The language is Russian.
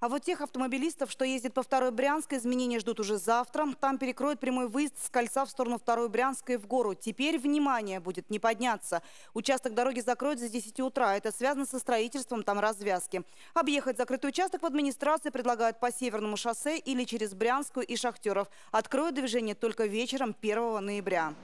А вот тех автомобилистов, что ездит по второй Брянской, изменения ждут уже завтра. Там перекроют прямой выезд с кольца в сторону второй Брянской и в гору. Теперь, внимание, будет не подняться. Участок дороги закроют за 10 утра. Это связано со строительством там развязки. Объехать закрытый участок в администрации предлагают по Северному шоссе или через Брянскую и Шахтеров. Откроют движение только вечером 1 ноября.